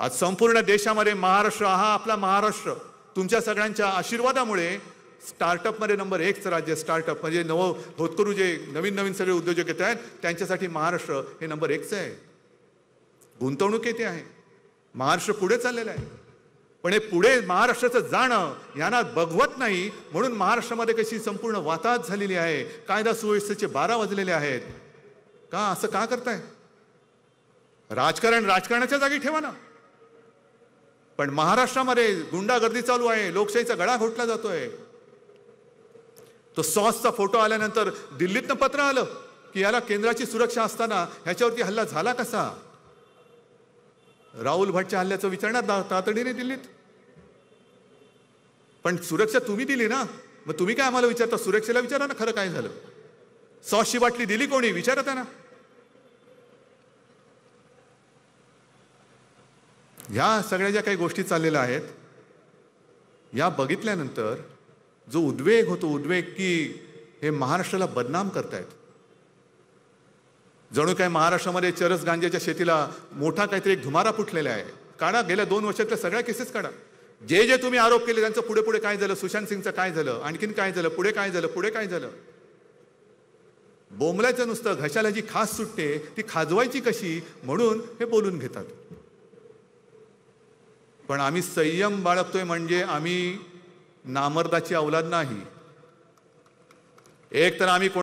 आज संपूर्ण देशामध्ये महाराष्ट्र हा आपला महाराष्ट्र तुमच्या सगळ्यांच्या आशीर्वादामुळे स्टार्टअपमध्ये नंबर एकचं राज्य स्टार्टअप म्हणजे नव होतकरू जे नवीन नवीन सगळे उद्योजक येत आहेत त्यांच्यासाठी महाराष्ट्र हे नंबर एकचं आहे गुंतवणूक येते आहे महाराष्ट्र पुढे चाललेलं आहे पण हे पुढे महाराष्ट्राचं जाणं यांना बघवत नाही म्हणून महाराष्ट्रामध्ये कशी संपूर्ण वाताहत झालेली आहे कायदा सुव्यवस्थेचे बारा वाजलेले आहेत का असं का करताय राजकारण राजकारणाच्या जागी ठेवा ना पण महाराष्ट्रामध्ये गुंडागर्दी चालू आहे लोकशाहीचा गळा घोटला जातोय तो सॉसचा फोटो आल्यानंतर दिल्लीतनं पत्र आलं की याला केंद्राची सुरक्षा असताना ह्याच्यावरती हल्ला झाला कसा राहुल भटच्या हल्ल्याचं विचारणार तातडीने दिल्लीत पण सुरक्षा तुम्ही दिली ना मग तुम्ही काय आम्हाला विचारता सुरक्षेला विचारा ना खरं काय झालं सॉसची बाटली दिली कोणी विचारा ना ह्या सगळ्या ज्या काही गोष्टी चाललेल्या आहेत या बघितल्यानंतर जो उद्वेग होतो उद्वेग की हे महाराष्ट्राला बदनाम करतायत जणू काय महाराष्ट्रामध्ये चरस गांजेच्या शेतीला मोठा काहीतरी एक धुमारा फुटलेला आहे काढा गेल्या दोन वर्षातल्या सगळ्या केसेस काढा जे जे तुम्ही आरोप केले त्यांचं पुढे पुढे काय झालं सुशांत सिंगचं काय झालं आणखीन काय झालं पुढे काय झालं पुढे काय झालं बोंबलायचं नुसतं घशाला जी खास सुटते ती खाजवायची कशी म्हणून हे बोलून घेतात पण आम्ही संयम बाळगतोय म्हणजे आम्ही नामर्दाची अवलाद नाही एक तर आम्ही